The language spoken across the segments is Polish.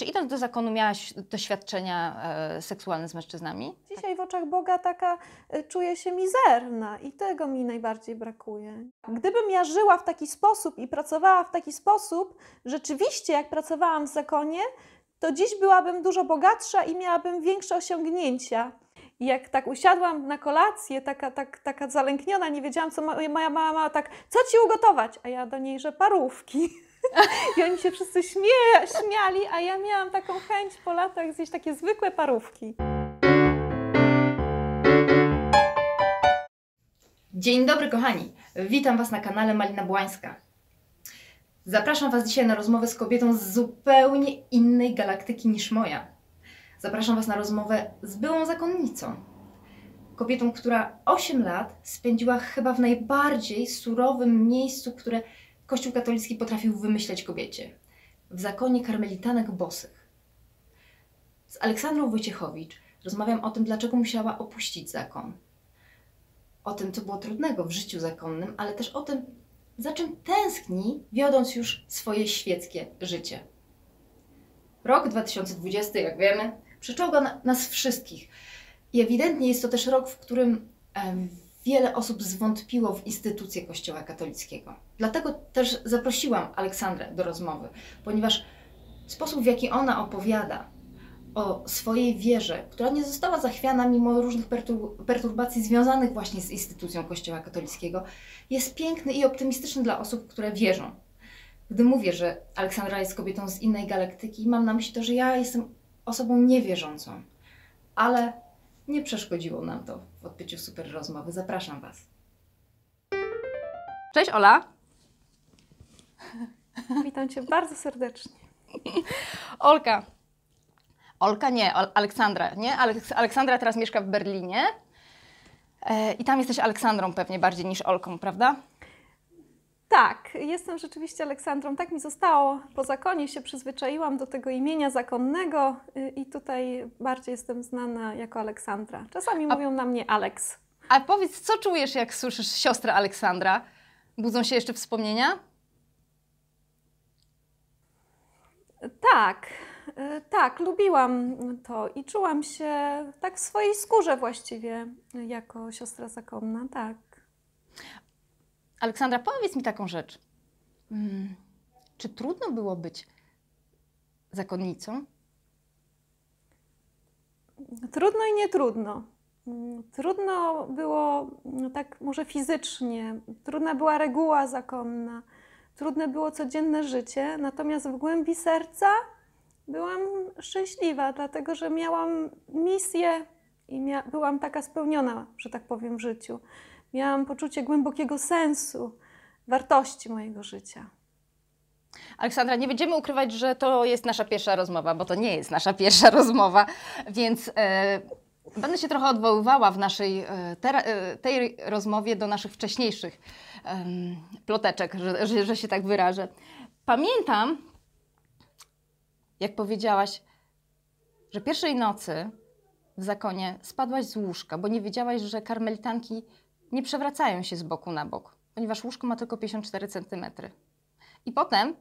Czy idąc do zakonu miałaś doświadczenia e, seksualne z mężczyznami? Dzisiaj w oczach Boga taka e, czuję się mizerna i tego mi najbardziej brakuje. Gdybym ja żyła w taki sposób i pracowała w taki sposób, rzeczywiście jak pracowałam w zakonie, to dziś byłabym dużo bogatsza i miałabym większe osiągnięcia. I jak tak usiadłam na kolację, taka, tak, taka zalękniona, nie wiedziałam, co ma, moja mama tak, co ci ugotować? A ja do niej, że parówki. I oni się wszyscy śmie śmiali, a ja miałam taką chęć po latach zjeść takie zwykłe parówki. Dzień dobry kochani, witam Was na kanale Malina Błańska. Zapraszam Was dzisiaj na rozmowę z kobietą z zupełnie innej galaktyki niż moja. Zapraszam Was na rozmowę z byłą zakonnicą. Kobietą, która 8 lat spędziła chyba w najbardziej surowym miejscu, które Kościół katolicki potrafił wymyśleć kobiecie. W zakonie karmelitanek bosych. Z Aleksandrą Wojciechowicz rozmawiam o tym, dlaczego musiała opuścić zakon. O tym, co było trudnego w życiu zakonnym, ale też o tym, za czym tęskni, wiodąc już swoje świeckie życie. Rok 2020, jak wiemy, przyczołga na, nas wszystkich. I ewidentnie jest to też rok, w którym em, wiele osób zwątpiło w instytucję Kościoła katolickiego. Dlatego też zaprosiłam Aleksandrę do rozmowy, ponieważ sposób, w jaki ona opowiada o swojej wierze, która nie została zachwiana mimo różnych perturbacji związanych właśnie z instytucją Kościoła katolickiego, jest piękny i optymistyczny dla osób, które wierzą. Gdy mówię, że Aleksandra jest kobietą z innej galaktyki, mam na myśli to, że ja jestem osobą niewierzącą, ale nie przeszkodziło nam to w odbyciu super rozmowy. Zapraszam Was. Cześć Ola. Witam Cię bardzo serdecznie. Olka. Olka nie, Aleksandra, nie? Aleksandra teraz mieszka w Berlinie. E, I tam jesteś Aleksandrą pewnie bardziej niż Olką, prawda? Tak, jestem rzeczywiście Aleksandrą. Tak mi zostało po zakonie, się przyzwyczaiłam do tego imienia zakonnego y, i tutaj bardziej jestem znana jako Aleksandra. Czasami a, mówią na mnie Aleks. A powiedz, co czujesz, jak słyszysz siostrę Aleksandra? Budzą się jeszcze wspomnienia? Tak, y, tak, lubiłam to i czułam się tak w swojej skórze właściwie y, jako siostra zakonna, tak. Aleksandra, powiedz mi taką rzecz. Hmm. Czy trudno było być zakonnicą? Trudno i nietrudno. Trudno było no tak może fizycznie, trudna była reguła zakonna, trudne było codzienne życie, natomiast w głębi serca byłam szczęśliwa, dlatego że miałam misję i mia byłam taka spełniona, że tak powiem, w życiu. Miałam poczucie głębokiego sensu, wartości mojego życia. Aleksandra, nie będziemy ukrywać, że to jest nasza pierwsza rozmowa, bo to nie jest nasza pierwsza rozmowa, więc e, będę się trochę odwoływała w naszej e, te, e, tej rozmowie do naszych wcześniejszych e, ploteczek, że, że, że się tak wyrażę. Pamiętam, jak powiedziałaś, że pierwszej nocy w zakonie spadłaś z łóżka, bo nie wiedziałaś, że karmelitanki nie przewracają się z boku na bok, ponieważ łóżko ma tylko 54 cm. I potem,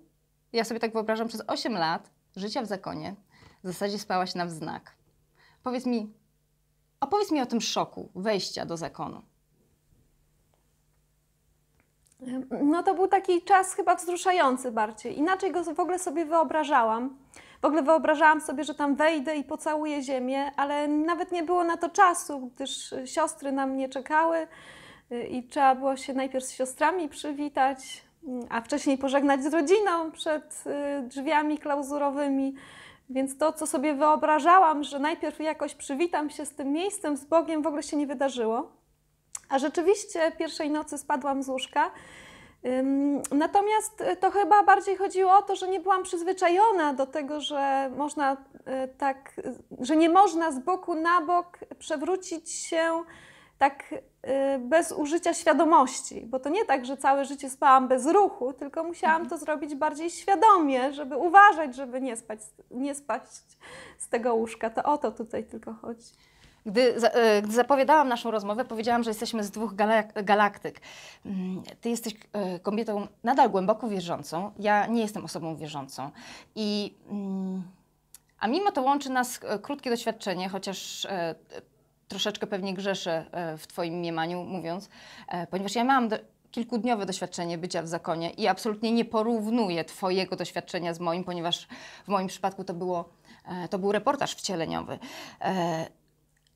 ja sobie tak wyobrażam, przez 8 lat życia w zakonie w zasadzie spałaś na wznak. Powiedz mi, opowiedz mi o tym szoku wejścia do zakonu. No to był taki czas chyba wzruszający bardziej. Inaczej go w ogóle sobie wyobrażałam. W ogóle wyobrażałam sobie, że tam wejdę i pocałuję ziemię, ale nawet nie było na to czasu, gdyż siostry na mnie czekały. Y, i trzeba było się najpierw z siostrami przywitać, mm, a wcześniej pożegnać z rodziną przed y, drzwiami klauzurowymi. Więc to, co sobie wyobrażałam, że najpierw jakoś przywitam się z tym miejscem, z Bogiem, w ogóle się nie wydarzyło. A rzeczywiście pierwszej nocy spadłam z łóżka. Natomiast y, to chyba bardziej chodziło o to, że nie byłam przyzwyczajona do tego, że można tak, że nie można z boku na bok przewrócić się tak y, bez użycia świadomości, bo to nie tak, że całe życie spałam bez ruchu, tylko musiałam to mhm. zrobić bardziej świadomie, żeby uważać, żeby nie spać, nie spać z tego łóżka. To o to tutaj tylko chodzi. Gdy, y, gdy, zapowiadałam naszą rozmowę, powiedziałam, że jesteśmy z dwóch galaktyk. Mm, ty jesteś y, kobietą nadal głęboko wierzącą, ja nie jestem osobą wierzącą. I, mm, a mimo to łączy nas krótkie doświadczenie, chociaż troszeczkę pewnie grzeszę e, w Twoim mniemaniu mówiąc, e, ponieważ ja miałam do, kilkudniowe doświadczenie bycia w zakonie i absolutnie nie porównuję Twojego doświadczenia z moim, ponieważ w moim przypadku to, było, e, to był reportaż wcieleniowy.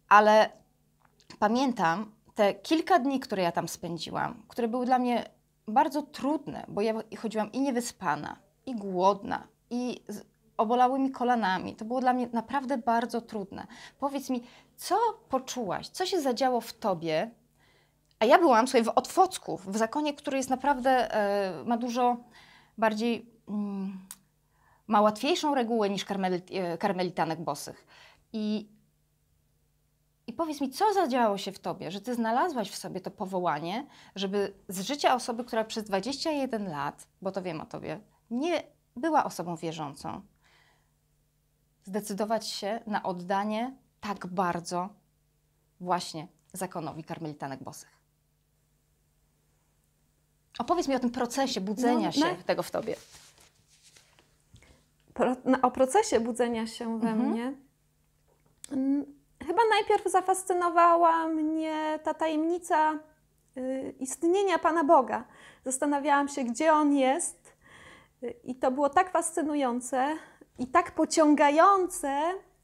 Ale pamiętam te kilka dni, które ja tam spędziłam, które były dla mnie bardzo trudne, bo ja chodziłam i niewyspana, i głodna, i obolałymi kolanami. To było dla mnie naprawdę bardzo trudne. Powiedz mi, co poczułaś, co się zadziało w tobie? A ja byłam sobie w Otwocku, w zakonie, który jest naprawdę, e, ma dużo bardziej, mm, ma łatwiejszą regułę niż karmelit, e, karmelitanek bosych. I, I powiedz mi, co zadziało się w tobie, że ty znalazłaś w sobie to powołanie, żeby z życia osoby, która przez 21 lat, bo to wiem o tobie, nie była osobą wierzącą, zdecydować się na oddanie tak bardzo właśnie zakonowi karmelitanek bosych. Opowiedz mi o tym procesie budzenia no, się no. tego w tobie. Pro, no, o procesie budzenia się we mhm. mnie. Mm, chyba najpierw zafascynowała mnie ta tajemnica y, istnienia Pana Boga. Zastanawiałam się, gdzie On jest, y, i to było tak fascynujące, i tak pociągające,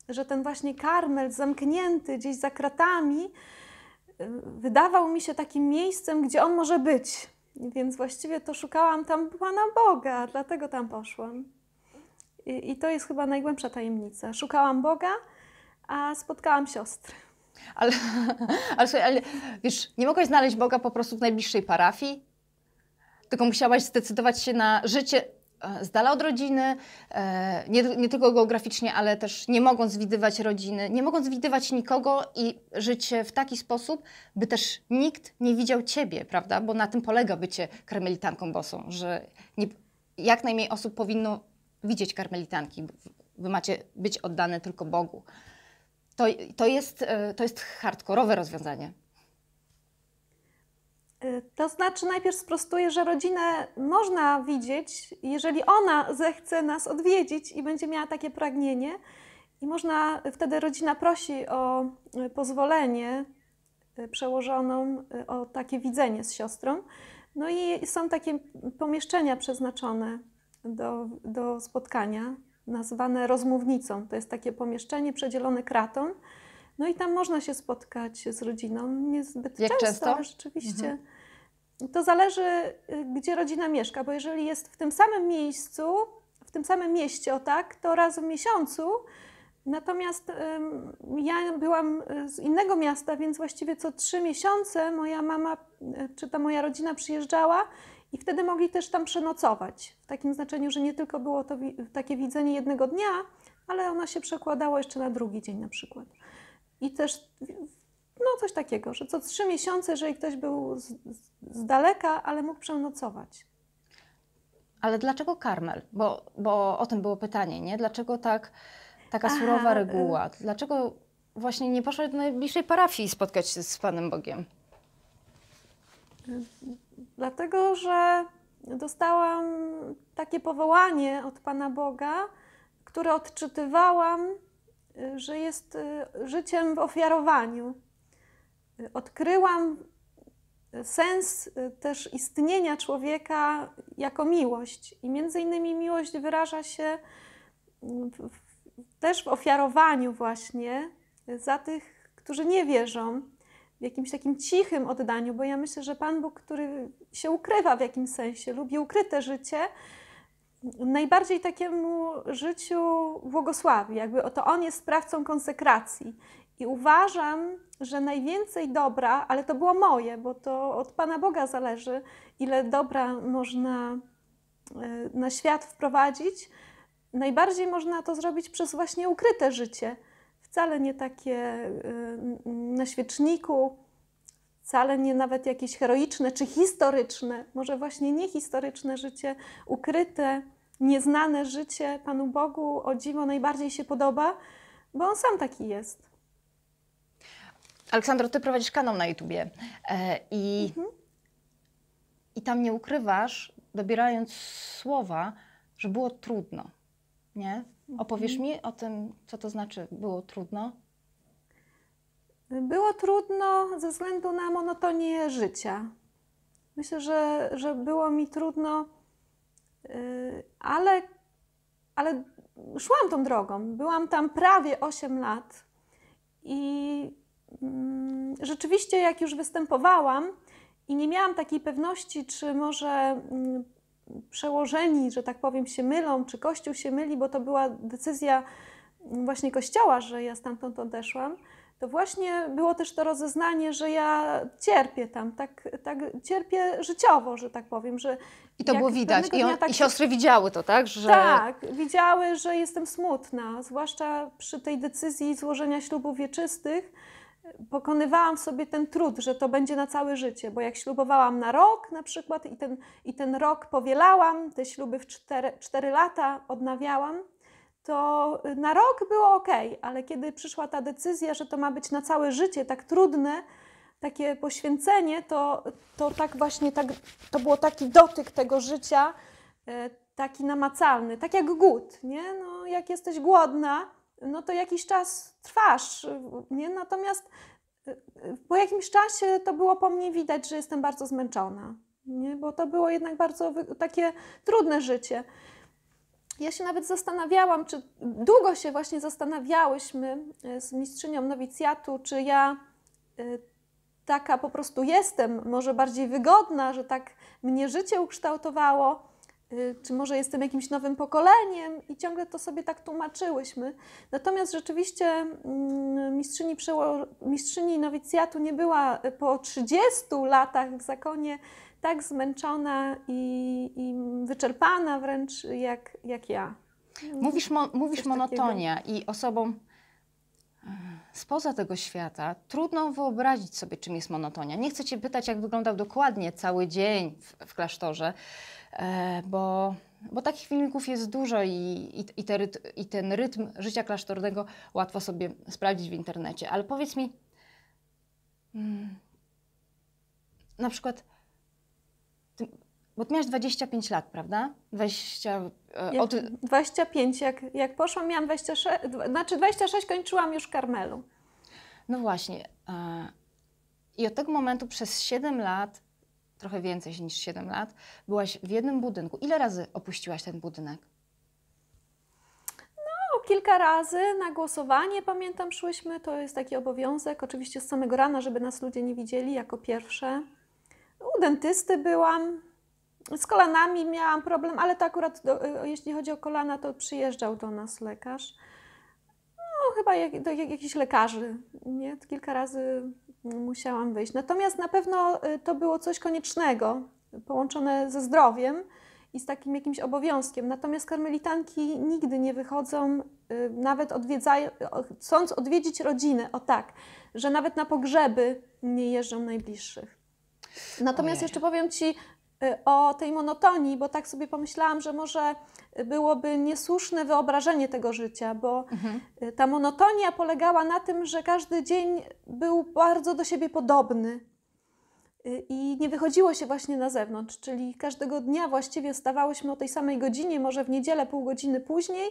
że ten właśnie karmel zamknięty gdzieś za kratami y, wydawał mi się takim miejscem, gdzie on może być. Więc właściwie to szukałam tam Pana Boga, dlatego tam poszłam. I, I, to jest chyba najgłębsza tajemnica. Szukałam Boga, a spotkałam siostry. Ale, ale, ale wiesz, nie mogłaś znaleźć Boga po prostu w najbliższej parafii, tylko musiałaś zdecydować się na życie E, z dala od rodziny, e, nie, nie, tylko geograficznie, ale też nie mogąc widywać rodziny, nie mogąc widywać nikogo i żyć w taki sposób, by też nikt nie widział ciebie, prawda? Bo na tym polega bycie karmelitanką bosą, że nie, jak najmniej osób powinno widzieć karmelitanki. Wy macie być oddane tylko Bogu. To, to, jest, e, to jest hardkorowe rozwiązanie. Y, to znaczy, najpierw sprostuję, że rodzinę można widzieć, jeżeli ona zechce nas odwiedzić i będzie miała takie pragnienie. I można, wtedy rodzina prosi o y, pozwolenie y, przełożoną, o takie widzenie z siostrą. No i są takie pomieszczenia przeznaczone do, do spotkania, nazwane rozmównicą. To jest takie pomieszczenie przedzielone kratą. No i tam można się spotkać z rodziną niezbyt Jak często, często? rzeczywiście. Mhm. To zależy, y, gdzie rodzina mieszka, bo jeżeli jest w tym samym miejscu, w tym samym mieście, o tak, to raz w miesiącu. Natomiast ym, ja byłam y, z innego miasta, więc właściwie co trzy miesiące moja mama y, czy ta moja rodzina przyjeżdżała i wtedy mogli też tam przenocować. W takim znaczeniu, że nie tylko było to wi takie widzenie jednego dnia, ale ona się przekładała jeszcze na drugi dzień na przykład. I też no coś takiego, że co trzy miesiące, jeżeli ktoś był z, z, daleka, ale mógł przenocować. Ale dlaczego karmel? Bo, bo o tym było pytanie, nie? Dlaczego tak, taka Aha, surowa e, reguła? Dlaczego właśnie nie poszła do najbliższej parafii spotkać się z Panem Bogiem? Dlatego, że dostałam takie powołanie od Pana Boga, które odczytywałam że jest y, życiem w ofiarowaniu. Odkryłam sens y, też istnienia człowieka jako miłość. I między innymi miłość wyraża się też w ofiarowaniu właśnie za tych, którzy nie wierzą, w jakimś takim cichym oddaniu, bo ja myślę, że Pan Bóg, który się ukrywa w jakimś sensie, lubi ukryte życie, najbardziej takiemu życiu błogosławi, jakby to on jest sprawcą konsekracji. I uważam, że najwięcej dobra, ale to było moje, bo to od Pana Boga zależy, ile dobra można e, na świat wprowadzić. Najbardziej można to zrobić przez właśnie ukryte życie, wcale nie takie e, na świeczniku, wcale nie nawet jakieś heroiczne czy historyczne, może właśnie niehistoryczne życie, ukryte, nieznane życie Panu Bogu o dziwo najbardziej się podoba, bo on sam taki jest. Aleksandro, ty prowadzisz kanał na YouTubie e, i, mhm. i tam nie ukrywasz, dobierając słowa, że było trudno. Nie? Opowiesz mhm. mi o tym, co to znaczy było trudno? Było trudno ze względu na monotonię życia. Myślę, że, że było mi trudno, y, ale, ale szłam tą drogą. Byłam tam prawie 8 lat i mm, rzeczywiście, jak już występowałam i nie miałam takiej pewności, czy może mm, przełożeni, że tak powiem, się mylą, czy Kościół się myli, bo to była decyzja mm, właśnie Kościoła, że ja stamtąd odeszłam to właśnie było też to rozeznanie, że ja cierpię tam, tak, tak cierpię życiowo, że tak powiem. Że I to było widać. I, on, tak, I siostry widziały to, tak? Że... Tak, widziały, że jestem smutna, zwłaszcza przy tej decyzji złożenia ślubów wieczystych. Pokonywałam sobie ten trud, że to będzie na całe życie, bo jak ślubowałam na rok na przykład i ten, i ten rok powielałam, te śluby w 4, 4 lata odnawiałam, to y, na rok było ok, ale kiedy przyszła ta decyzja, że to ma być na całe życie tak trudne, takie poświęcenie, to, to tak właśnie tak, to było taki dotyk tego życia, y, taki namacalny, tak jak głód, nie? No, jak jesteś głodna, no to jakiś czas trwasz, y, nie? Natomiast po jakimś czasie to było po mnie widać, że jestem bardzo zmęczona, nie? Bo to było jednak bardzo takie trudne życie. Ja się nawet zastanawiałam, czy długo się właśnie zastanawiałyśmy e, z mistrzynią nowicjatu, czy ja e, taka po prostu jestem, może bardziej wygodna, że tak mnie życie ukształtowało, e, czy może jestem jakimś nowym pokoleniem i ciągle to sobie tak tłumaczyłyśmy. Natomiast rzeczywiście mm, mistrzyni, mistrzyni nowicjatu nie była po 30 latach w zakonie tak zmęczona i, i wyczerpana wręcz jak, jak ja. Mówisz, mo, mówisz monotonia takiego. i osobom e, spoza tego świata trudno wyobrazić sobie, czym jest monotonia. Nie chcę Cię pytać, jak wyglądał dokładnie cały dzień w, w klasztorze, e, bo, bo takich filmików jest dużo i, i, i, te, i ten rytm życia klasztornego łatwo sobie sprawdzić w internecie. Ale powiedz mi, mm, na przykład bo ty miałeś 25 lat, prawda? 20, e, jak, od... 25, jak, jak poszłam, miałam 26, znaczy 26 kończyłam już Karmelu. No właśnie. E, I od tego momentu przez 7 lat, trochę więcej niż 7 lat, byłaś w jednym budynku. Ile razy opuściłaś ten budynek? No, kilka razy na głosowanie, pamiętam, szłyśmy. To jest taki obowiązek, oczywiście z samego rana, żeby nas ludzie nie widzieli jako pierwsze. U dentysty byłam, z kolanami miałam problem, ale to akurat do, y, jeśli chodzi o kolana, to przyjeżdżał do nas lekarz. No, chyba jak, do jak, jakichś lekarzy, nie? Kilka razy musiałam wyjść. Natomiast na pewno y, to było coś koniecznego, połączone ze zdrowiem i z takim jakimś obowiązkiem. Natomiast karmelitanki nigdy nie wychodzą, y, nawet odwiedzają, chcąc odwiedzić rodzinę, o tak, że nawet na pogrzeby nie jeżdżą najbliższych. Natomiast Ojej. jeszcze powiem Ci, Y, o tej monotonii, bo tak sobie pomyślałam, że może byłoby niesłuszne wyobrażenie tego życia, bo mhm. Y, ta monotonia polegała na tym, że każdy dzień był bardzo do siebie podobny y, i nie wychodziło się właśnie na zewnątrz, czyli każdego dnia właściwie stawałyśmy o tej samej godzinie, może w niedzielę pół godziny później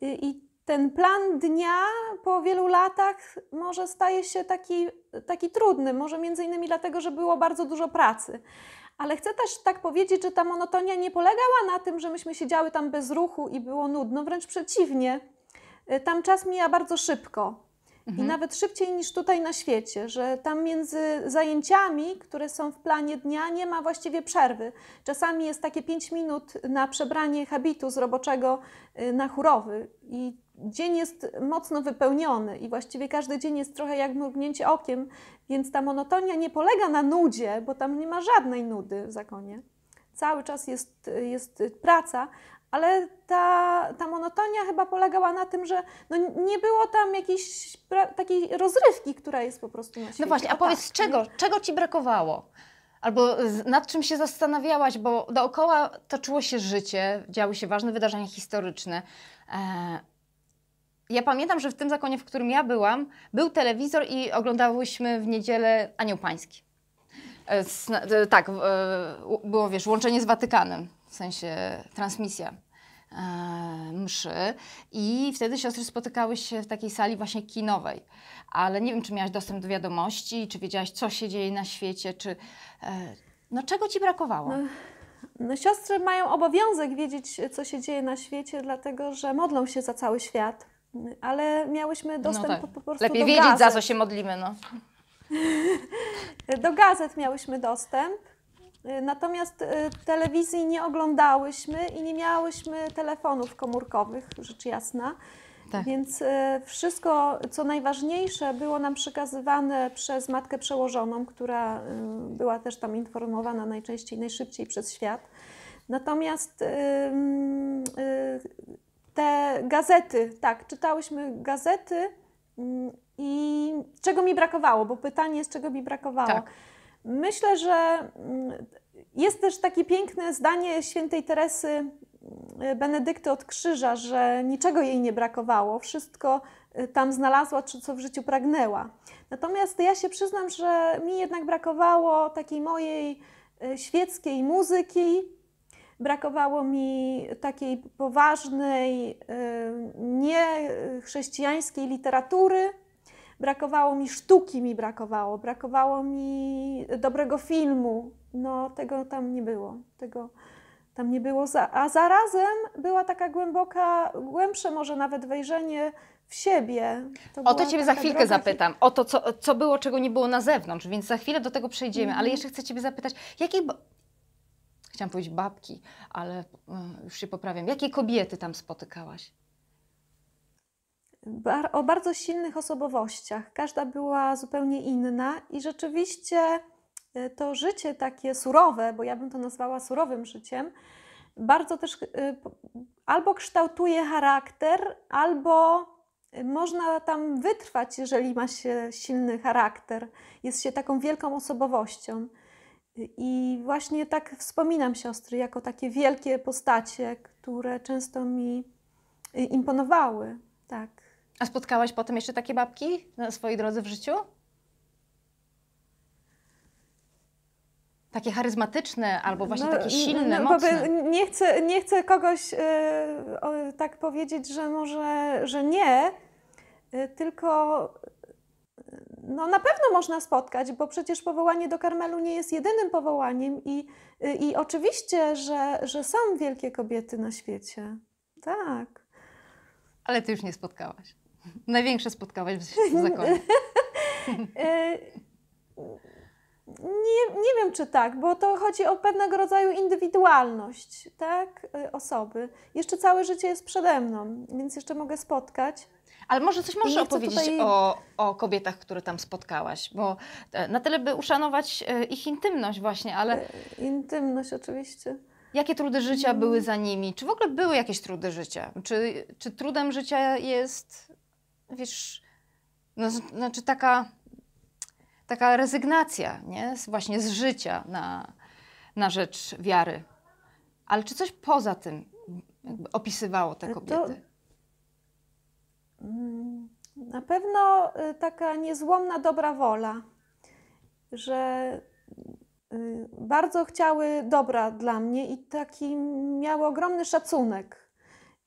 i ten plan dnia po wielu latach może staje się taki, taki trudny, może między innymi dlatego, że było bardzo dużo pracy. Ale chcę też tak powiedzieć, że ta monotonia nie polegała na tym, że myśmy siedziały tam bez ruchu i było nudno, wręcz przeciwnie. E, tam czas mija bardzo szybko. Mhm. I nawet szybciej niż tutaj na świecie, że tam między zajęciami, które są w planie dnia, nie ma właściwie przerwy. Czasami jest takie 5 minut na przebranie habitu z roboczego e, na chórowy i dzień jest mocno wypełniony i właściwie każdy dzień jest trochę jak mrugnięcie okiem, więc ta monotonia nie polega na nudzie, bo tam nie ma żadnej nudy w zakonie. Cały czas jest, jest praca, ale ta, ta monotonia chyba polegała na tym, że no nie było tam jakiejś takiej rozrywki, która jest po prostu na no świecie. No właśnie, a tak, powiedz, tak, czego, nie? czego Ci brakowało? Albo nad czym się zastanawiałaś, bo dookoła toczyło się życie, działy się ważne wydarzenia historyczne. E, ja pamiętam, że w tym zakonie, w którym ja byłam, był telewizor i oglądałyśmy w niedzielę Anioł Pański. E, e, tak, e, było wiesz, łączenie z Watykanem, w sensie transmisja mszy i wtedy siostry spotykały się w takiej sali właśnie kinowej. Ale nie wiem, czy miałaś dostęp do wiadomości, czy wiedziałaś, co się dzieje na świecie, czy... No czego Ci brakowało? No, no, siostry mają obowiązek wiedzieć, co się dzieje na świecie, dlatego że modlą się za cały świat ale miałyśmy no dostęp no tak. po, po, prostu Lepiej do wiedzieć, gazet. za co się modlimy, no. do gazet miałyśmy dostęp, natomiast y, telewizji nie oglądałyśmy i nie miałyśmy telefonów komórkowych, rzecz jasna. Tak. Więc y, wszystko, co najważniejsze, było nam przekazywane przez matkę przełożoną, która y, była też tam informowana najczęściej, najszybciej przez świat. Natomiast te gazety, tak, czytałyśmy gazety mm, i czego mi brakowało, bo pytanie jest, czego mi brakowało. Tak. Myślę, że mm, jest też takie piękne zdanie świętej Teresy mm, Benedykty od Krzyża, że niczego jej nie brakowało, wszystko y, tam znalazła, czy co w życiu pragnęła. Natomiast ja się przyznam, że mi jednak brakowało takiej mojej y, świeckiej muzyki, brakowało mi takiej poważnej, y, niechrześcijańskiej literatury, brakowało mi sztuki, mi brakowało, brakowało mi dobrego filmu. No, tego tam nie było. Tego tam nie było. A zarazem była taka głęboka, głębsze może nawet wejrzenie w siebie. To o to Ciebie za chwilkę zapytam, o to, co, co było, czego nie było na zewnątrz, więc za chwilę do tego przejdziemy, mm -hmm. ale mhm. jeszcze chcę Ciebie zapytać, jakie chciałam powiedzieć babki, ale y, już się poprawiam. Jakie kobiety tam spotykałaś? Bar o bardzo silnych osobowościach. Każda była zupełnie inna i rzeczywiście y, to życie takie surowe, bo ja bym to nazwała surowym życiem, bardzo też y, albo kształtuje charakter, albo można tam wytrwać, jeżeli ma się silny charakter, jest się taką wielką osobowością. I właśnie tak wspominam siostry jako takie wielkie postacie, które często mi y, imponowały. Tak. A spotkałaś potem jeszcze takie babki na swojej drodze w życiu? Takie charyzmatyczne albo właśnie no, takie silne, no, mocne. Nie chcę, nie chcę kogoś yy, o, tak powiedzieć, że może, że nie, yy, tylko no na pewno można spotkać, bo przecież powołanie do Karmelu nie jest jedynym powołaniem i, i oczywiście, że, że są wielkie kobiety na świecie. Tak. Ale ty już nie spotkałaś. Największe spotkałaś w zakonie. E, nie, nie wiem, czy tak, bo to chodzi o pewnego rodzaju indywidualność, tak, e, osoby. Jeszcze całe życie jest przede mną, więc jeszcze mogę spotkać. Ale może coś możesz opowiedzieć tutaj... o, o kobietach, które tam spotkałaś, bo e, na tyle, by uszanować e, ich intymność właśnie, ale... E, intymność oczywiście. Jakie trudy życia mm. były za nimi? Czy w ogóle były jakieś trudy życia? Czy, czy trudem życia jest, wiesz, no, znaczy taka, taka rezygnacja, nie? Właśnie z życia na, na rzecz wiary. Ale czy coś poza tym opisywało te kobiety? To Mm, na pewno y, taka niezłomna dobra wola, że y, bardzo chciały dobra dla mnie i taki miały ogromny szacunek.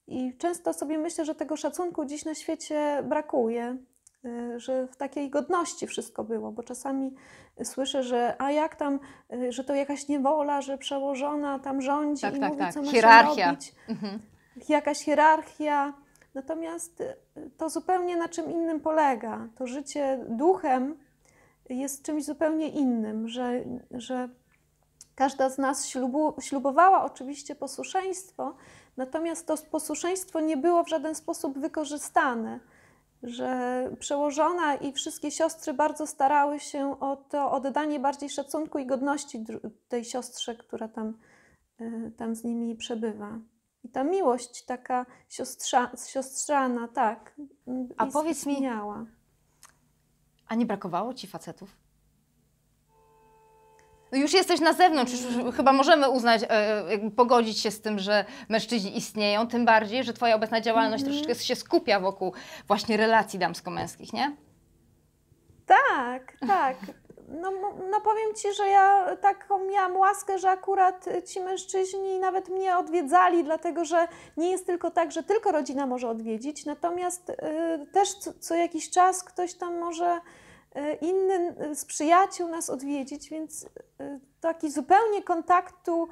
I często sobie myślę, że tego szacunku dziś na świecie brakuje, y, że w takiej godności wszystko było, bo czasami słyszę, że a jak tam, że to jakaś niewola, że przełożona tam rządzi tak, i tak, mówi, tak. co ma się robić. Mhm. Jakaś hierarchia Natomiast y, to zupełnie na czym innym polega. To życie duchem jest czymś zupełnie innym, że, że każda z nas ślubu, ślubowała oczywiście posłuszeństwo, natomiast to posłuszeństwo nie było w żaden sposób wykorzystane. Że przełożona i wszystkie siostry bardzo starały się o to oddanie bardziej szacunku i godności tej siostrze, która tam, y, tam z nimi przebywa. I ta miłość taka siostrza, siostrzana, tak. Mm, a powiedz mi, a nie brakowało ci facetów? No już jesteś na zewnątrz, już chyba możemy uznać, e, pogodzić się z tym, że mężczyźni istnieją, tym bardziej, że Twoja obecna działalność mm. troszeczkę się skupia wokół właśnie relacji damsko-męskich, nie? Tak, tak. No, no powiem Ci, że ja taką miałam łaskę, że akurat ci mężczyźni nawet mnie odwiedzali, dlatego że nie jest tylko tak, że tylko rodzina może odwiedzić, natomiast y, też co, co, jakiś czas ktoś tam może y, inny y, z przyjaciół nas odwiedzić, więc y, taki zupełnie kontaktu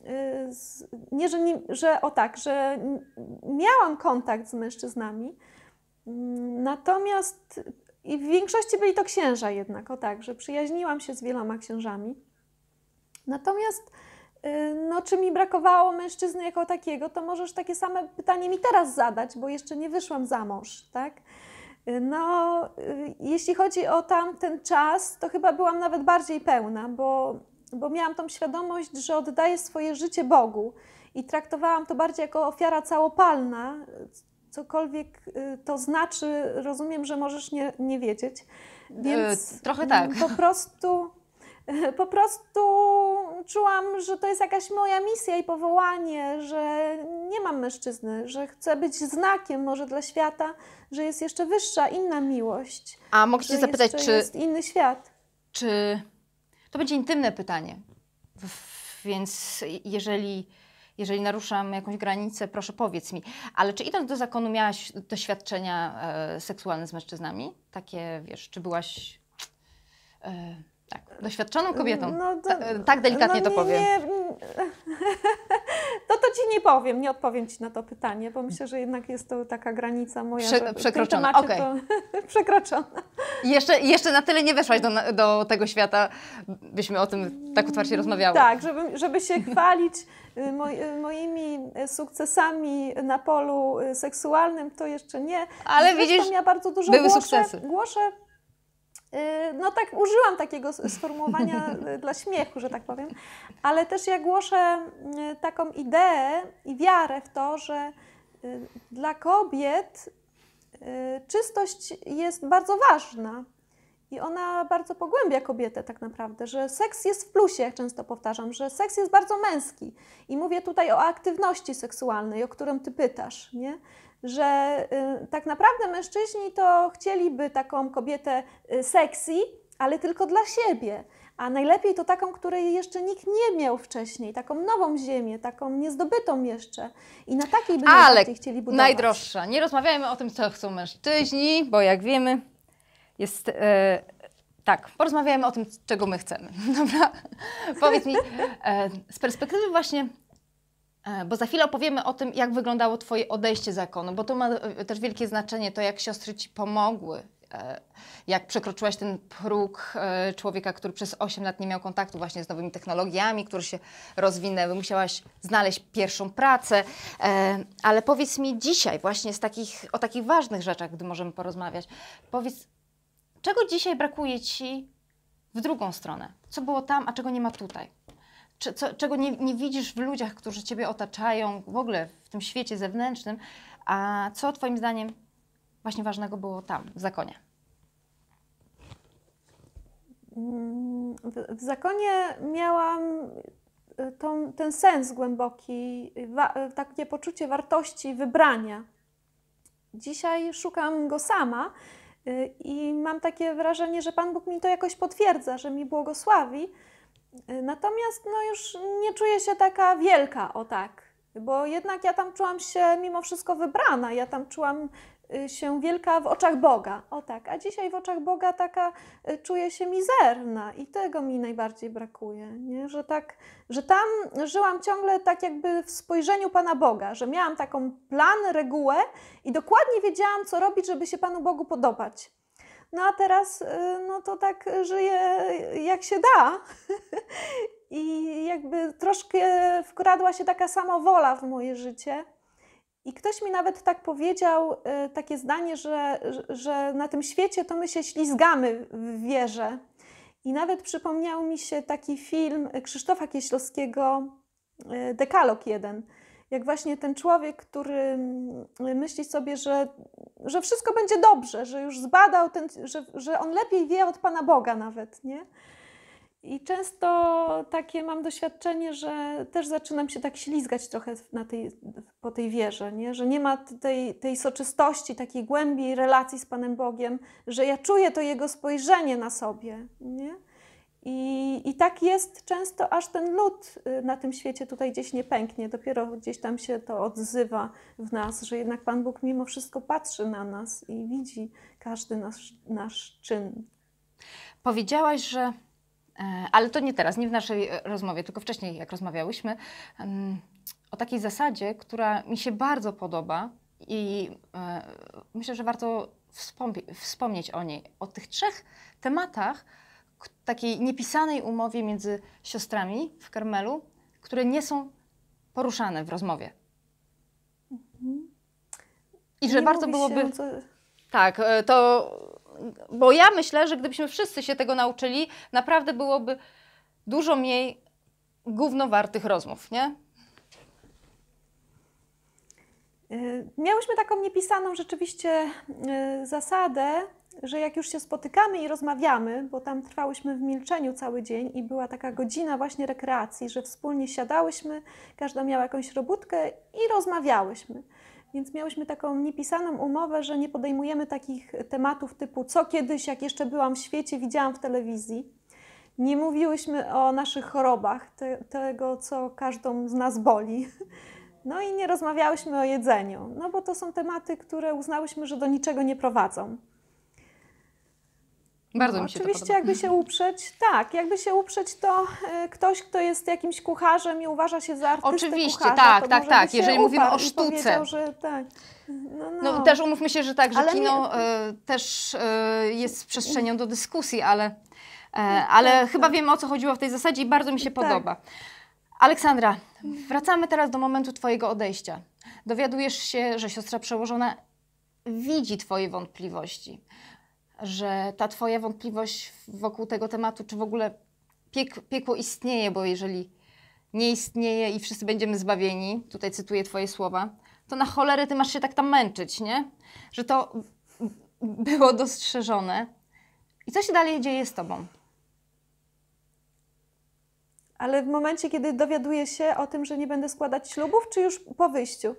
y, z, nie, że, nie, że o tak, że miałam kontakt z mężczyznami, mm, Natomiast i w większości byli to księża jednak, o tak, że przyjaźniłam się z wieloma księżami. Natomiast y, no, czy mi brakowało mężczyzny jako takiego, to możesz takie same pytanie mi teraz zadać, bo jeszcze nie wyszłam za mąż, tak? Y, no, y, jeśli chodzi o tamten czas, to chyba byłam nawet bardziej pełna, bo, bo miałam tą świadomość, że oddaję swoje życie Bogu i traktowałam to bardziej jako ofiara całopalna, cokolwiek y, to znaczy, rozumiem, że możesz nie, nie wiedzieć. Y, więc yy, trochę tak. Po prostu, po prostu czułam, że to jest jakaś moja misja i powołanie, że nie mam mężczyzny, że chcę być znakiem może dla świata, że jest jeszcze wyższa, inna miłość. A mogę Cię zapytać, czy. jest inny świat. Czy. To będzie intymne pytanie. Więc jeżeli jeżeli naruszam jakąś granicę, proszę powiedz mi. Ale czy idąc do zakonu miałaś doświadczenia e, seksualne z mężczyznami? Takie, wiesz, czy byłaś... E, tak, doświadczoną no, kobietą. No to, Ta, e, tak delikatnie no to powiem. Nie, mm, to to ci nie powiem, nie odpowiem ci na to pytanie, bo myślę, że jednak jest to taka granica moja. Prze, przekroczona. Okay. To, przekroczona. Jeszcze, jeszcze na tyle nie weszłaś do, do tego świata, byśmy o tym tak otwarcie rozmawiały. Tak, żeby, żeby się chwalić Y, y, moimi y, sukcesami na polu seksualnym to jeszcze nie. Ale widzisz, ja bardzo dużo były głoszę, sukcesy. głoszę no tak, użyłam takiego sformułowania dla śmiechu, że tak powiem, ale też ja głoszę taką ideę i wiarę w to, że dla kobiet czystość jest bardzo ważna. I ona bardzo pogłębia kobietę tak naprawdę, że seks jest w plusie, jak często powtarzam, że seks jest bardzo męski. I mówię tutaj o aktywności seksualnej, o którą ty pytasz, nie? Że y, tak naprawdę mężczyźni to chcieliby taką kobietę y, sexy, ale tylko dla siebie. A najlepiej to taką, której jeszcze nikt nie miał wcześniej, taką nową ziemię, taką niezdobytą jeszcze. I na takiej będą chcieli budować. najdroższa. Nie rozmawiajmy o tym, co chcą mężczyźni, bo jak wiemy, jest. E, tak, porozmawiajmy o tym, czego my chcemy. Dobra? Powiedz mi, e, z perspektywy właśnie e, bo za chwilę opowiemy o tym, jak wyglądało Twoje odejście z zakonu, bo to ma też wielkie znaczenie, to jak siostry Ci pomogły, jak przekroczyłaś ten próg człowieka, który przez 8 lat nie miał kontaktu właśnie z nowymi technologiami, które się rozwinęły, musiałaś znaleźć pierwszą pracę, ale powiedz mi dzisiaj właśnie z takich, o takich ważnych rzeczach, gdy możemy porozmawiać, powiedz Czego dzisiaj brakuje Ci w drugą stronę? Co było tam, a czego nie ma tutaj? Czy, co, czego nie, nie widzisz w ludziach, którzy Ciebie otaczają, w ogóle w tym świecie zewnętrznym, a co Twoim zdaniem właśnie ważnego było tam, w zakonie? W, zakonie miałam e, tą, ten sens głęboki, wa, e, takie poczucie wartości wybrania. Dzisiaj szukam go sama Y, I mam takie wrażenie, że Pan Bóg mi to jakoś potwierdza, że mi błogosławi. Y, natomiast no już nie czuję się taka wielka, o tak, bo jednak ja tam czułam się mimo wszystko wybrana. Ja tam czułam Y, się wielka w oczach Boga. O tak, a dzisiaj w oczach Boga taka y, czuję się mizerna i tego mi najbardziej brakuje, nie? Że, tak, że tam żyłam ciągle tak jakby w spojrzeniu Pana Boga, że miałam taką plan, regułę i dokładnie wiedziałam, co robić, żeby się Panu Bogu podobać. No a teraz y, no to tak żyję jak się da. I jakby troszkę wkradła się taka samowola w moje życie. I ktoś mi nawet tak powiedział y, takie zdanie, że, że na tym świecie to my się ślizgamy w wierze. I nawet przypomniał mi się taki film Krzysztofa Kieślowskiego, y, Dekalog jeden. Jak właśnie ten człowiek, który y, myśli sobie, że, że wszystko będzie dobrze, że już zbadał, ten, że, że on lepiej wie od Pana Boga nawet, nie? I często takie mam doświadczenie, że też zaczynam się tak ślizgać trochę na tej, po tej wierze, nie? że nie ma tej, tej soczystości, takiej głębi relacji z Panem Bogiem, że ja czuję to Jego spojrzenie na sobie. Nie? I, I tak jest często, aż ten lód y, na tym świecie tutaj gdzieś nie pęknie. Dopiero gdzieś tam się to odzywa w nas, że jednak Pan Bóg mimo wszystko patrzy na nas i widzi każdy nasz, nasz czyn. Powiedziałaś, że E, ale to nie teraz, nie w naszej e, rozmowie, tylko wcześniej, jak rozmawiałyśmy, o takiej zasadzie, która mi się bardzo podoba i e, myślę, że warto wspomnieć o niej, o tych trzech tematach, takiej niepisanej umowie między siostrami w Karmelu, które nie są poruszane w rozmowie. Mhm. I że nie warto byłoby. Się, co... No tak, to bo ja myślę, że gdybyśmy wszyscy się tego nauczyli, naprawdę byłoby dużo mniej głównowartych rozmów, nie? Y, miałyśmy taką niepisaną rzeczywiście y, zasadę, że jak już się spotykamy i rozmawiamy, bo tam trwałyśmy w milczeniu cały dzień i była taka godzina właśnie rekreacji, że wspólnie siadałyśmy, każda miała jakąś robótkę i rozmawiałyśmy. Więc miałyśmy taką niepisaną umowę, że nie podejmujemy takich tematów typu co kiedyś, jak jeszcze byłam w świecie, widziałam w telewizji. Nie mówiłyśmy o naszych chorobach, te, tego, co każdą z nas boli. No i nie rozmawiałyśmy o jedzeniu, no bo to są tematy, które uznałyśmy, że do niczego nie prowadzą. Bardzo no, mi się Oczywiście, to jakby się uprzeć, tak, jakby się uprzeć, to e, ktoś, kto jest jakimś kucharzem i uważa się za artystę Oczywiście, kucharza, tak, tak, tak. Jeżeli mówimy o sztuce. Że tak. No, no. no, też umówmy się, że tak, że ale kino y, też y, jest przestrzenią do dyskusji, ale, no, ale tak, chyba tak. wiemy o co chodziło w tej zasadzie i bardzo mi się tak. podoba. Aleksandra, wracamy teraz do momentu Twojego odejścia. Dowiadujesz się, że siostra przełożona widzi Twoje wątpliwości że ta Twoja wątpliwość wokół tego tematu, czy w ogóle piek, piekło istnieje, bo jeżeli nie istnieje i wszyscy będziemy zbawieni, tutaj cytuję Twoje słowa, to na cholerę Ty masz się tak tam męczyć, nie? Że to było dostrzeżone. I co się dalej dzieje z Tobą? Ale w momencie, kiedy dowiaduję się o tym, że nie będę składać ślubów, czy już po wyjściu?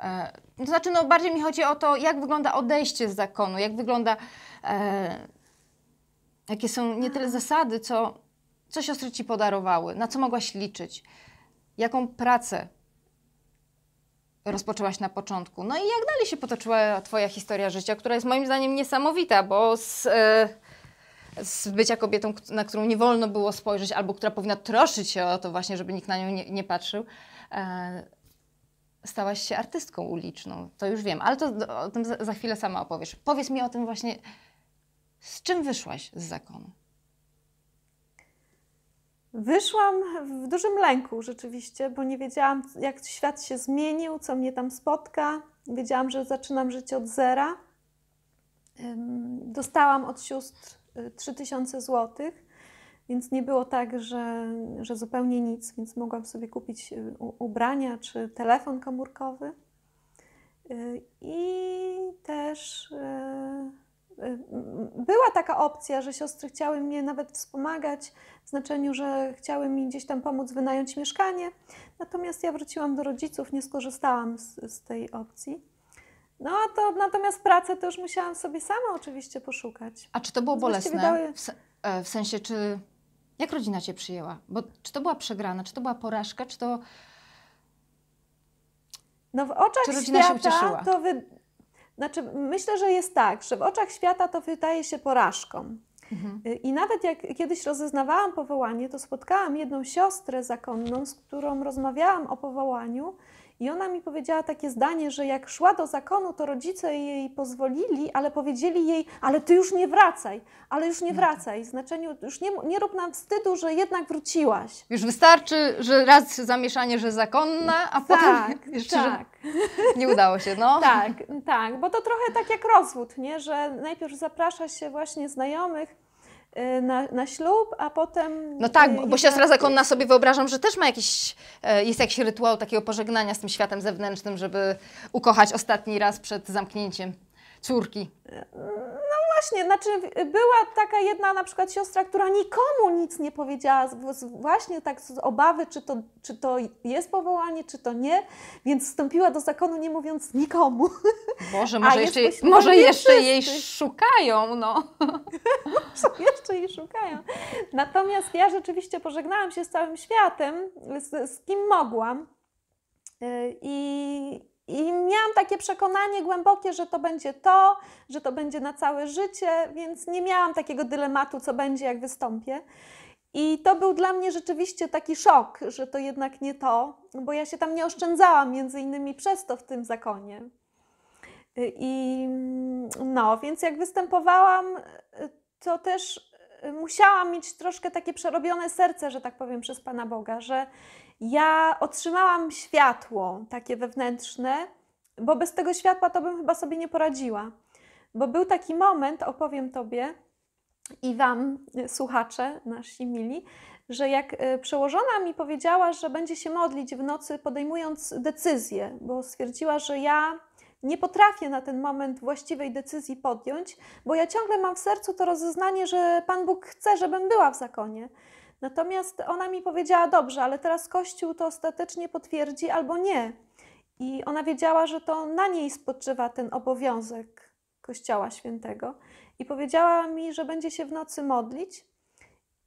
E, to znaczy, no bardziej mi chodzi o to, jak wygląda odejście z zakonu, jak wygląda, e, jakie są nie tyle zasady, co, co siostry ci podarowały, na co mogłaś liczyć, jaką pracę rozpoczęłaś na początku. No i jak dalej się potoczyła Twoja historia życia, która jest moim zdaniem niesamowita, bo z, e, z bycia kobietą, na którą nie wolno było spojrzeć, albo która powinna troszyć się o to właśnie, żeby nikt na nią nie, nie patrzył. E, stałaś się artystką uliczną. To już wiem, ale to o tym za, chwilę sama opowiesz. Powiedz mi o tym właśnie, z czym wyszłaś z zakonu? Wyszłam w dużym lęku rzeczywiście, bo nie wiedziałam, jak świat się zmienił, co mnie tam spotka. Wiedziałam, że zaczynam życie od zera. Dostałam od sióstr 3000 y, złotych więc nie było tak, że, że zupełnie nic, więc mogłam sobie kupić y, ubrania czy telefon komórkowy. Y, I też y, była taka opcja, że siostry chciały mnie nawet wspomagać, w znaczeniu, że chciały mi gdzieś tam pomóc wynająć mieszkanie. Natomiast ja wróciłam do rodziców, nie skorzystałam z, z tej opcji. No a to natomiast pracę to już musiałam sobie sama oczywiście poszukać. A czy to było bolesne? Dały... W, e, w sensie, czy jak rodzina cię przyjęła? Bo czy to była przegrana, czy to była porażka, czy to. No w oczach czy rodzina świata się ucieszyła? to wy... Znaczy, myślę, że jest tak, że w oczach świata to wydaje się porażką. Mhm. Y, I nawet jak kiedyś rozeznawałam powołanie, to spotkałam jedną siostrę zakonną, z którą rozmawiałam o powołaniu, i ona mi powiedziała takie zdanie, że jak szła do zakonu, to rodzice jej pozwolili, ale powiedzieli jej, ale ty już nie wracaj, ale już nie no wracaj. W znaczeniu, już nie, nie rób nam wstydu, że jednak wróciłaś. Już wystarczy, że raz zamieszanie, że zakonna, a tak, potem tak. jeszcze, tak. nie udało się, no. tak, tak, bo to trochę tak jak rozwód, nie? że najpierw zaprasza się właśnie znajomych, Y, na, na ślub, a potem. No tak, bo, bo siostra zakonna sobie wyobrażam, że też ma jakiś, e, jest jakiś rytuał takiego pożegnania z tym światem zewnętrznym, żeby ukochać ostatni raz przed zamknięciem córki. Y, właśnie, znaczy była taka jedna na przykład siostra, która nikomu nic nie powiedziała, właśnie tak z obawy, czy to, czy to jest powołanie, czy to nie, więc wstąpiła do zakonu nie mówiąc nikomu. Boże, może, jeszcze, może jeszcze jej szukają, no. jeszcze jej szukają. Natomiast ja rzeczywiście pożegnałam się z całym światem, z, z kim mogłam. Y, I, i miałam takie przekonanie głębokie, że to będzie to, że to będzie na całe życie, więc nie miałam takiego dylematu, co będzie, jak wystąpię. I to był dla mnie rzeczywiście taki szok, że to jednak nie to, bo ja się tam nie oszczędzałam, między innymi przez to w tym zakonie. I no, więc jak występowałam, to też musiałam mieć troszkę takie przerobione serce, że tak powiem, przez Pana Boga, że ja otrzymałam światło takie wewnętrzne, bo bez tego światła to bym chyba sobie nie poradziła. Bo był taki moment, opowiem Tobie i Wam, y, słuchacze nasi mili, że jak y, przełożona mi powiedziała, że będzie się modlić w nocy, podejmując decyzję, bo stwierdziła, że ja nie potrafię na ten moment właściwej decyzji podjąć, bo ja ciągle mam w sercu to rozeznanie, że Pan Bóg chce, żebym była w zakonie. Natomiast ona mi powiedziała: Dobrze, ale teraz Kościół to ostatecznie potwierdzi albo nie. I ona wiedziała, że to na niej spoczywa ten obowiązek Kościoła Świętego. I powiedziała mi, że będzie się w nocy modlić.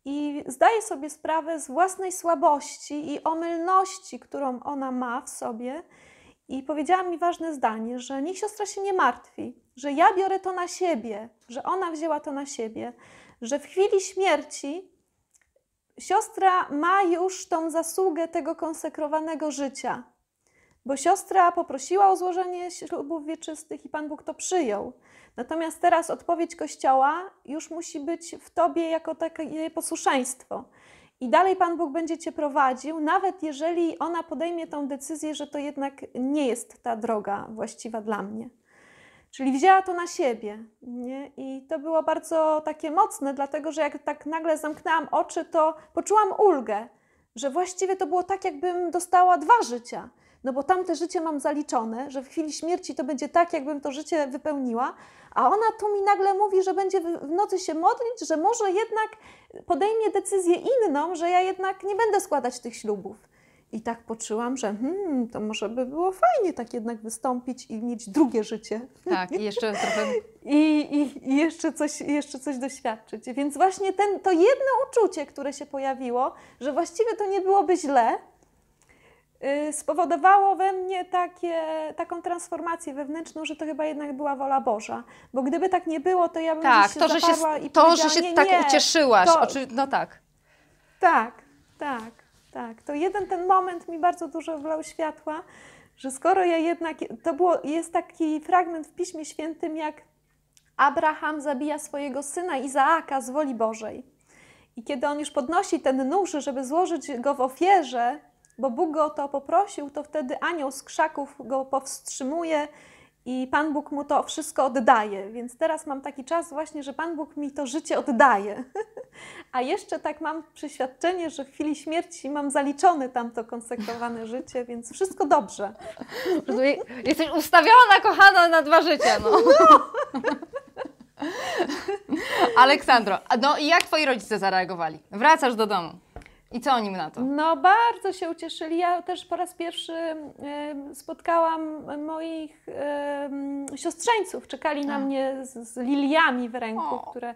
I zdaje sobie sprawę z własnej słabości i omylności, którą ona ma w sobie. I powiedziała mi ważne zdanie, że niech siostra się nie martwi, że ja biorę to na siebie, że ona wzięła to na siebie, że w chwili śmierci siostra ma już tą zasługę tego konsekrowanego życia, bo siostra poprosiła o złożenie ślubów wieczystych i Pan Bóg to przyjął. Natomiast teraz odpowiedź Kościoła już musi być w tobie jako takie posłuszeństwo. I dalej Pan Bóg będzie cię prowadził, nawet jeżeli ona podejmie tą decyzję, że to jednak nie jest ta droga właściwa dla mnie. Czyli wzięła to na siebie. Nie? I to było bardzo takie mocne, dlatego że jak tak nagle zamknęłam oczy, to poczułam ulgę, że właściwie to było tak, jakbym dostała dwa życia. No bo tamte życie mam zaliczone, że w chwili śmierci to będzie tak, jakbym to życie wypełniła, a ona tu mi nagle mówi, że będzie w nocy się modlić, że może jednak podejmie decyzję inną, że ja jednak nie będę składać tych ślubów. I tak poczułam, że hmm, to może by było fajnie tak jednak wystąpić i mieć drugie życie. Tak, i jeszcze trochę. I, i, I, jeszcze, coś, jeszcze coś doświadczyć. Więc właśnie ten, to jedno uczucie, które się pojawiło, że właściwie to nie byłoby źle, yy, spowodowało we mnie takie, taką transformację wewnętrzną, że to chyba jednak była wola Boża. Bo gdyby tak nie było, to ja bym tak, się to, że się, i To, że się nie, tak nie, ucieszyłaś, to, oczy... no tak. Tak, tak. Tak, to jeden ten moment mi bardzo dużo wlał światła, że skoro ja jednak, to było, jest taki fragment w Piśmie Świętym, jak Abraham zabija swojego syna Izaaka z woli Bożej. I kiedy on już podnosi ten nóż, żeby złożyć go w ofierze, bo Bóg go o to poprosił, to wtedy anioł z krzaków go powstrzymuje i Pan Bóg mu to wszystko oddaje. Więc teraz mam taki czas właśnie, że Pan Bóg mi to życie oddaje. A jeszcze tak mam przeświadczenie, że w chwili śmierci mam zaliczone tamto konsekrowane życie, więc wszystko dobrze. Jesteś ustawiona, kochana, na dwa życia. No. no. Aleksandro, no i jak twoi rodzice zareagowali? Wracasz do domu. I co oni na to? No, bardzo się ucieszyli. Ja też po raz pierwszy spotkałam moich siostrzeńców. Czekali A. na mnie z, z, liliami w ręku, o. które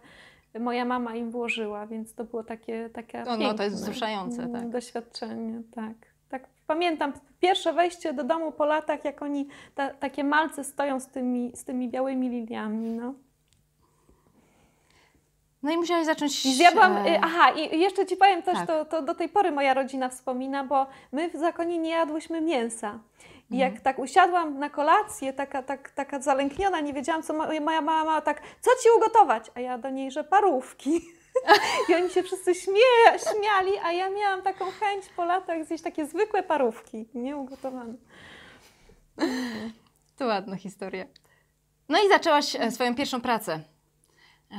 moja mama im włożyła, więc to było takie takie no, no, to jest wzruszające, tak. Mm, doświadczenie, tak. Tak pamiętam pierwsze wejście do domu po latach, jak oni ta, takie malce stoją z tymi, z tymi białymi liliami, no. No i musiałaś zacząć... I zjadłam, e, y, aha, i jeszcze Ci powiem też, tak. to, to do tej pory moja rodzina wspomina, bo my w zakonie nie jadłyśmy mięsa. I jak mhm. tak usiadłam na kolację, taka, tak, taka zalękniona, nie wiedziałam, co ma, moja mama tak, co ci ugotować? A ja do niej, że parówki. I oni się wszyscy śmie, śmiali, a ja miałam taką chęć po latach zjeść takie zwykłe parówki, nieugotowane. To ładna historia. No i zaczęłaś e, swoją pierwszą pracę. E,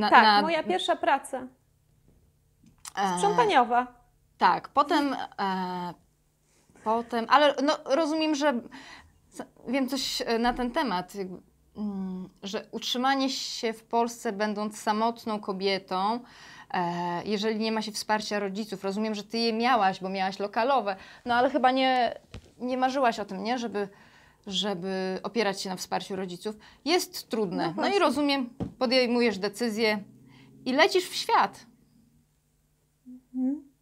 na, tak, na... moja pierwsza praca. E, Sprzątaniowa. E, tak, potem, e, potem, ale no, rozumiem, że wiem coś e, na ten temat, mm, że utrzymanie się w Polsce będąc samotną kobietą, e, jeżeli nie ma się wsparcia rodziców, rozumiem, że ty je miałaś, bo miałaś lokalowe, no ale chyba nie, nie marzyłaś o tym, nie, żeby żeby opierać się na wsparciu rodziców, jest trudne. No, no i rozumiem, podejmujesz decyzję i lecisz w świat. Mhm.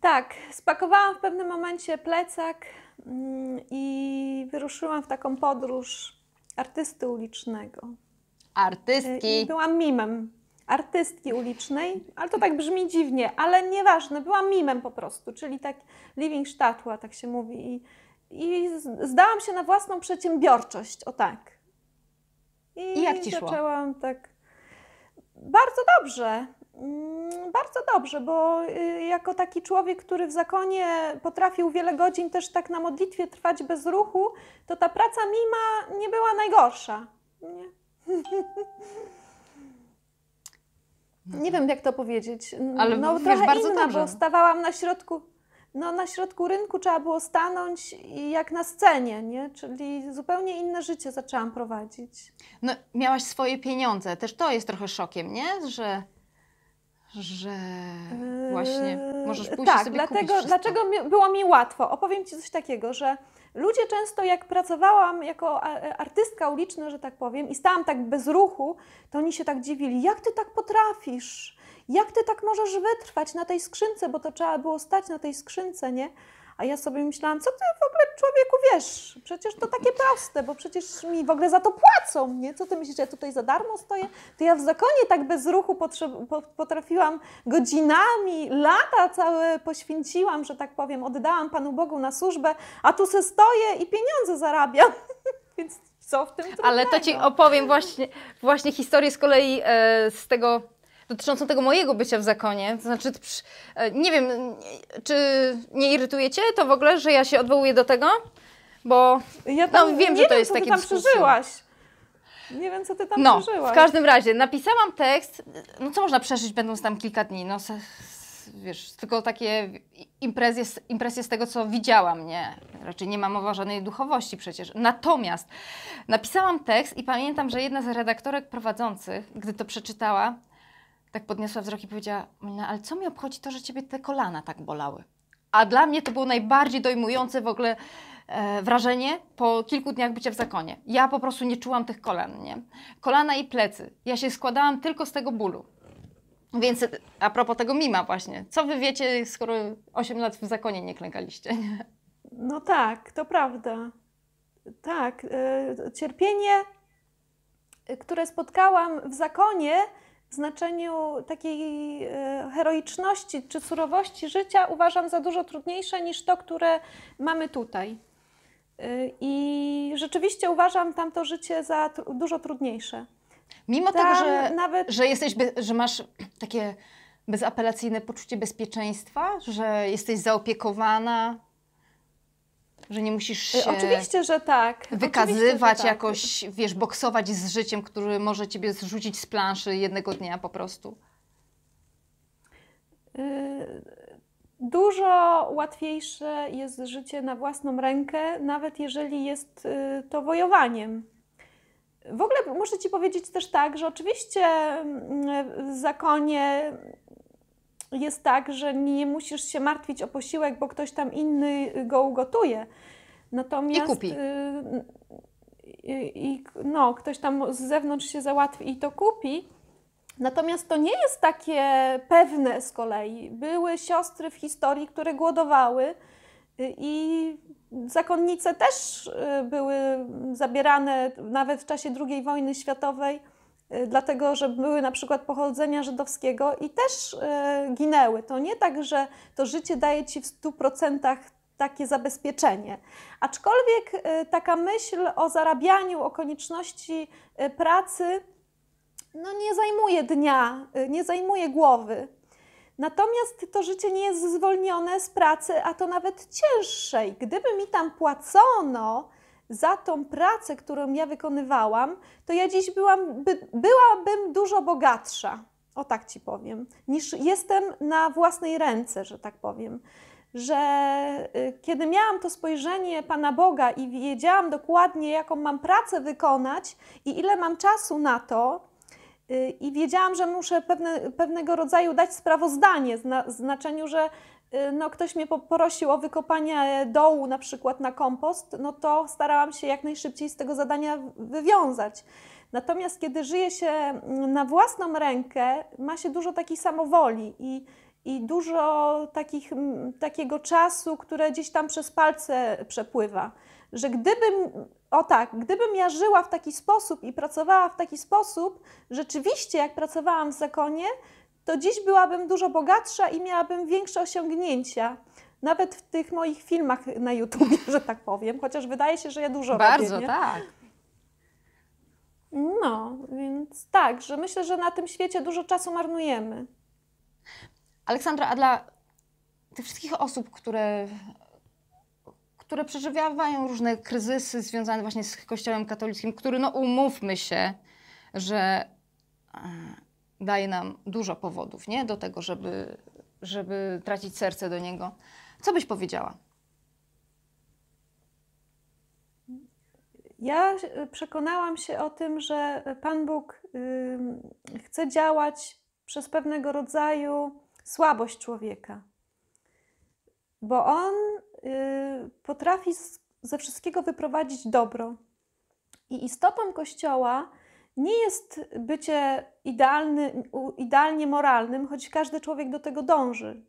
Tak, spakowałam w pewnym momencie plecak mm, i wyruszyłam w taką podróż artysty ulicznego. Artystki. Y, I byłam mimem artystki ulicznej, ale to tak brzmi dziwnie, ale nieważne, byłam mimem po prostu, czyli tak living statua, tak się mówi. I i zdałam się na własną przedsiębiorczość, o tak. I, I jak ci szło? zaczęłam tak. Bardzo dobrze. Mm, bardzo dobrze, bo y, jako taki człowiek, który w zakonie potrafił wiele godzin też tak na modlitwie trwać bez ruchu, to ta praca mima nie była najgorsza. Nie, nie no. wiem, jak to powiedzieć. Ale no, trochę wiesz, bardzo inna, dobrze. bo stawałam na środku no, na środku rynku trzeba było stanąć jak na scenie, nie? czyli zupełnie inne życie zaczęłam prowadzić. No, miałaś swoje pieniądze, też to jest trochę szokiem, nie? Że, że yy, właśnie możesz pójść tak, sobie dlatego, kupić dlaczego mi, było mi łatwo? Opowiem Ci coś takiego, że ludzie często jak pracowałam jako e, artystka uliczna, że tak powiem, i stałam tak bez ruchu, to oni się tak dziwili, jak Ty tak potrafisz? jak ty tak możesz wytrwać na tej skrzynce, bo to trzeba było stać na tej skrzynce, nie? A ja sobie myślałam, co ty w ogóle człowieku wiesz? Przecież to takie proste, bo przecież mi w ogóle za to płacą, nie? Co ty myślisz, że ja tutaj za darmo stoję? To ja w zakonie tak bez ruchu potrafiłam godzinami, lata całe poświęciłam, że tak powiem, oddałam Panu Bogu na służbę, a tu se stoję i pieniądze zarabiam. Więc co w tym trudnego? Ale to ci opowiem właśnie, właśnie historię z kolei e, z tego dotyczącą tego mojego bycia w zakonie. To znaczy, e, nie wiem, czy nie irytujecie to w ogóle, że ja się odwołuję do tego? Bo ja no, tam, no, wiem, nie że to wiem, jest ty tam dyskusja. przeżyłaś. Nie wiem, co ty tam no, przeżyłaś. w każdym razie, napisałam tekst, no co można przeżyć, będąc tam kilka dni, no wiesz, tylko takie imprezje, impresje z tego, co widziałam, nie? Raczej nie mam mowa żadnej duchowości przecież. Natomiast napisałam tekst i pamiętam, że jedna z redaktorek prowadzących, gdy to przeczytała, tak podniosła wzrok i powiedziała: No, ale co mi obchodzi to, że ciebie te kolana tak bolały? A dla mnie to było najbardziej dojmujące w ogóle e, wrażenie po kilku dniach bycia w zakonie. Ja po prostu nie czułam tych kolan, nie? Kolana i plecy. Ja się składałam tylko z tego bólu. Więc a propos tego mima właśnie, co wy wiecie, skoro 8 lat w zakonie nie klękaliście? Nie? No tak, to prawda. Tak, e, cierpienie, które spotkałam w zakonie, znaczeniu takiej e, heroiczności czy surowości życia uważam za dużo trudniejsze niż to, które mamy tutaj. E, I rzeczywiście uważam tamto życie za tr dużo trudniejsze. Mimo Tam tego, że, nawet... że, jesteś, że masz takie bezapelacyjne poczucie bezpieczeństwa, że jesteś zaopiekowana, że nie musisz y, się Oczywiście, że tak. wykazywać Oczywiście, że tak. jakoś, wiesz, boksować z życiem, który może ciebie zrzucić z planszy jednego dnia po prostu. Y, dużo łatwiejsze jest życie na własną rękę, nawet jeżeli jest y, to wojowaniem. W ogóle muszę Ci powiedzieć też tak, że oczywiście mm, w zakonie jest tak, że nie musisz się martwić o posiłek, bo ktoś tam inny go ugotuje. Natomiast, I kupi. I, y, y, i, no, ktoś tam z zewnątrz się załatwi i to kupi. Natomiast to nie jest takie pewne z kolei. Były siostry w historii, które głodowały y, i zakonnice też były zabierane nawet w czasie II wojny światowej Y, dlatego że były na przykład pochodzenia żydowskiego i też y, ginęły. To nie tak, że to życie daje ci w 100% takie zabezpieczenie. Aczkolwiek y, taka myśl o zarabianiu, o konieczności pracy, no nie zajmuje dnia, nie zajmuje głowy. Natomiast to życie nie jest zwolnione z pracy, a to nawet cięższej. Gdyby mi tam płacono za tą pracę, którą ja wykonywałam, to ja dziś byłam, by, byłabym dużo bogatsza, o tak ci powiem, niż jestem na własnej ręce, że tak powiem. Że y, kiedy miałam to spojrzenie Pana Boga i wiedziałam dokładnie, jaką mam pracę wykonać i ile mam czasu na to, y, i wiedziałam, że muszę pewne, pewnego rodzaju dać sprawozdanie, w znaczeniu, że Y, no, ktoś mnie poprosił o wykopanie e, dołu na przykład na kompost, no to starałam się jak najszybciej z tego zadania wywiązać. Natomiast kiedy żyje się mm, na własną rękę, ma się dużo takiej samowoli i, i dużo takich, mm, takiego czasu, które gdzieś tam przez palce przepływa. Że gdybym, o tak, gdybym ja żyła w taki sposób i pracowała w taki sposób, rzeczywiście jak pracowałam w zakonie, to dziś byłabym dużo bogatsza i miałabym większe osiągnięcia. Nawet w tych moich filmach na YouTubie, że tak powiem, chociaż wydaje się, że ja dużo Bardzo, robię, tak. No, więc tak, że myślę, że na tym świecie dużo czasu marnujemy. Aleksandra, a dla tych wszystkich osób, które, które przeżywają różne kryzysy związane właśnie z Kościołem katolickim, który, no umówmy się, że e, daje nam dużo powodów nie? do tego, żeby, żeby tracić serce do niego. Co byś powiedziała? Ja przekonałam się o tym, że Pan Bóg yy, chce działać przez pewnego rodzaju słabość człowieka, bo on yy, potrafi z, ze wszystkiego wyprowadzić dobro. I istotą Kościoła nie jest bycie idealny, idealnie moralnym, choć każdy człowiek do tego dąży.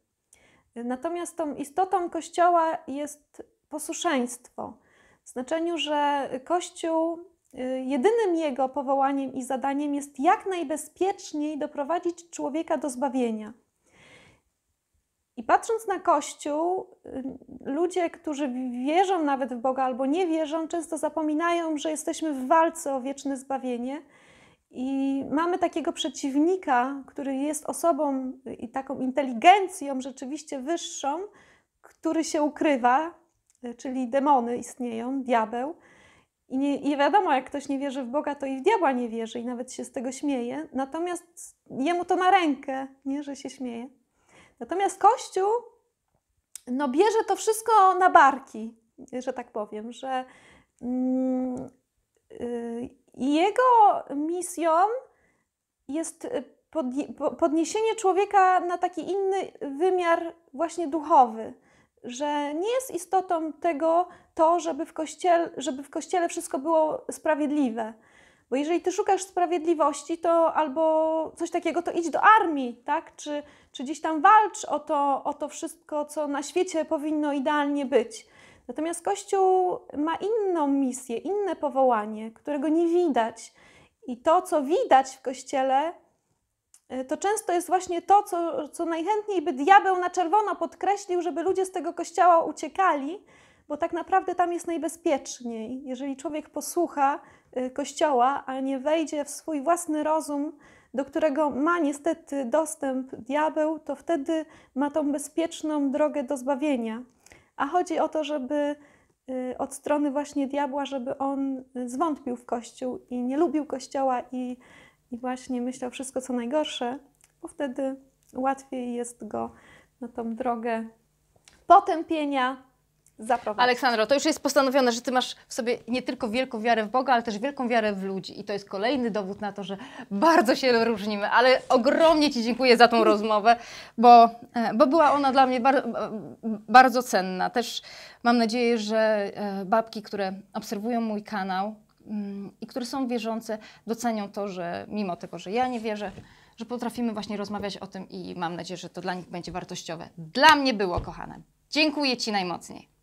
Natomiast tą istotą Kościoła jest posłuszeństwo, w znaczeniu, że Kościół, y, jedynym jego powołaniem i zadaniem jest jak najbezpieczniej doprowadzić człowieka do zbawienia. I patrząc na Kościół, y, ludzie, którzy wierzą nawet w Boga albo nie wierzą, często zapominają, że jesteśmy w walce o wieczne zbawienie i mamy takiego przeciwnika, który jest osobą i taką inteligencją rzeczywiście wyższą, który się ukrywa, y, czyli demony istnieją, diabeł. I nie, wiadomo, jak ktoś nie wierzy w Boga, to i w diabła nie wierzy i nawet się z tego śmieje. Natomiast jemu to na rękę, nie, że się śmieje. Natomiast Kościół no, bierze to wszystko na barki, że tak powiem, że mm, y, jego misją jest y, podniesienie człowieka na taki inny wymiar, właśnie duchowy, że nie jest istotą tego to, żeby w, kościele, żeby w kościele wszystko było sprawiedliwe, bo jeżeli ty szukasz sprawiedliwości, to albo coś takiego, to idź do armii, tak? Czy, czy gdzieś tam walcz o to, o to wszystko, co na świecie powinno idealnie być. Natomiast Kościół ma inną misję, inne powołanie, którego nie widać. I to, co widać w Kościele, y, to często jest właśnie to, co, co najchętniej by diabeł na czerwono podkreślił, żeby ludzie z tego kościoła uciekali, bo tak naprawdę tam jest najbezpieczniej. Jeżeli człowiek posłucha y, Kościoła, a nie wejdzie w swój własny rozum, do którego ma niestety dostęp diabeł, to wtedy ma tą bezpieczną drogę do zbawienia. A chodzi o to, żeby y, od strony właśnie diabła, żeby on y, zwątpił w Kościół i nie lubił Kościoła i, i właśnie myślał wszystko co najgorsze, bo wtedy łatwiej jest go na tą drogę potępienia, zaprowadzi. Aleksandro, to już jest postanowione, że ty masz w sobie nie tylko wielką wiarę w Boga, ale też wielką wiarę w ludzi. I to jest kolejny dowód na to, że bardzo się różnimy. Ale ogromnie ci dziękuję za tą rozmowę, bo, e, bo była ona dla mnie bar bardzo cenna. Też mam nadzieję, że e, babki, które obserwują mój kanał mm, i które są wierzące, docenią to, że mimo tego, że ja nie wierzę, że potrafimy właśnie rozmawiać o tym i mam nadzieję, że to dla nich będzie wartościowe. Dla mnie było, kochane. Dziękuję Ci najmocniej.